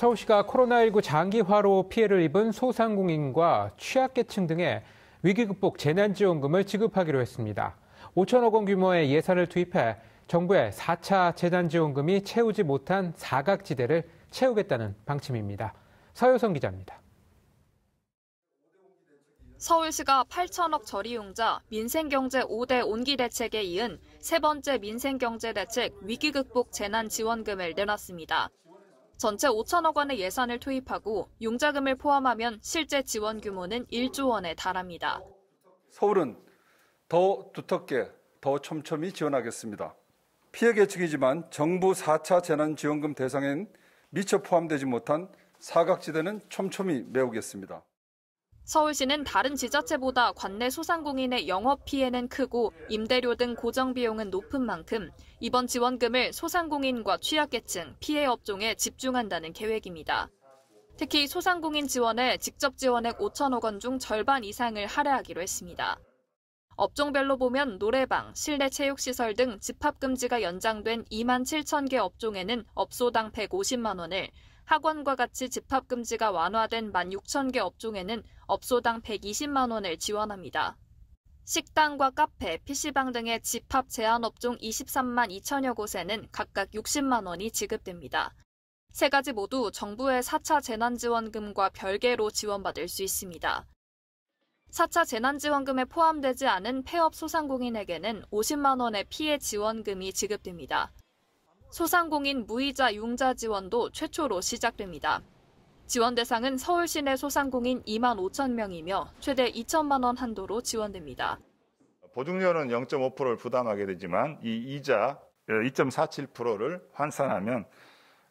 서울시가 코로나19 장기화로 피해를 입은 소상공인과 취약계층 등에 위기극복 재난지원금을 지급하기로 했습니다. 5천억 원 규모의 예산을 투입해 정부의 4차 재난지원금이 채우지 못한 사각지대를 채우겠다는 방침입니다. 서효성 기자입니다. 서울시가 8천억 저리용자 민생경제 5대 온기대책에 이은 세 번째 민생경제대책 위기극복 재난지원금을 내놨습니다. 전체 5천억 원의 예산을 투입하고 용자금을 포함하면 실제 지원 규모는 1조 원에 달합니다. 서울은 더 두텁게 더 촘촘히 지원하겠습니다. 피해 계측이지만 정부 4차 재난지원금 대상엔 미처 포함되지 못한 사각지대는 촘촘히 메우겠습니다. 서울시는 다른 지자체보다 관내 소상공인의 영업 피해는 크고 임대료 등 고정 비용은 높은 만큼 이번 지원금을 소상공인과 취약계층, 피해 업종에 집중한다는 계획입니다. 특히 소상공인 지원에 직접 지원액 5천억 원 중 절반 이상을 할애하기로 했습니다. 업종별로 보면 노래방, 실내 체육시설 등 집합금지가 연장된 2만 7천 개 업종에는 업소당 150만 원을, 학원과 같이 집합금지가 완화된 16,000개 업종에는 업소당 120만 원을 지원합니다. 식당과 카페, PC방 등의 집합 제한 업종 23만 2천여 곳에는 각각 60만 원이 지급됩니다. 세 가지 모두 정부의 4차 재난지원금과 별개로 지원받을 수 있습니다. 4차 재난지원금에 포함되지 않은 폐업 소상공인에게는 50만 원의 피해 지원금이 지급됩니다. 소상공인 무이자 융자 지원도 최초로 시작됩니다. 지원 대상은 서울 시내 소상공인 2만 5천 명이며 최대 2천만 원 한도로 지원됩니다. 보증료는 0.5%를 부담하게 되지만 이 이자 2.47%를 그 환산하면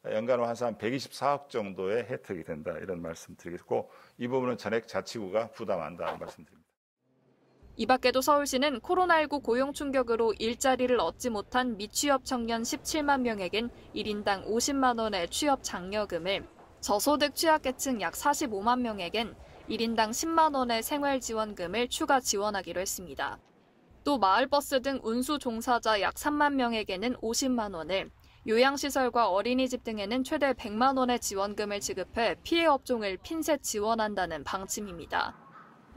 연간으로 환산 124억 정도의 혜택이 된다 이런 말씀드리겠고 이 부분은 전액 자치구가 부담한다 는 말씀드립니다. 이 밖에도 서울시는 코로나19 고용 충격으로 일자리를 얻지 못한 미취업 청년 17만 명에겐 1인당 50만 원의 취업 장려금을, 저소득 취약계층 약 45만 명에겐 1인당 10만 원의 생활 지원금을 추가 지원하기로 했습니다. 또 마을버스 등 운수 종사자 약 3만 명에게는 50만 원을, 요양시설과 어린이집 등에는 최대 100만 원의 지원금을 지급해 피해 업종을 핀셋 지원한다는 방침입니다.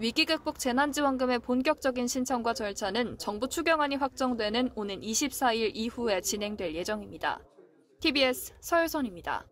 위기 극복 재난지원금의 본격적인 신청과 절차는 정부 추경안이 확정되는 오는 24일 이후에 진행될 예정입니다. TBS 서유선입니다.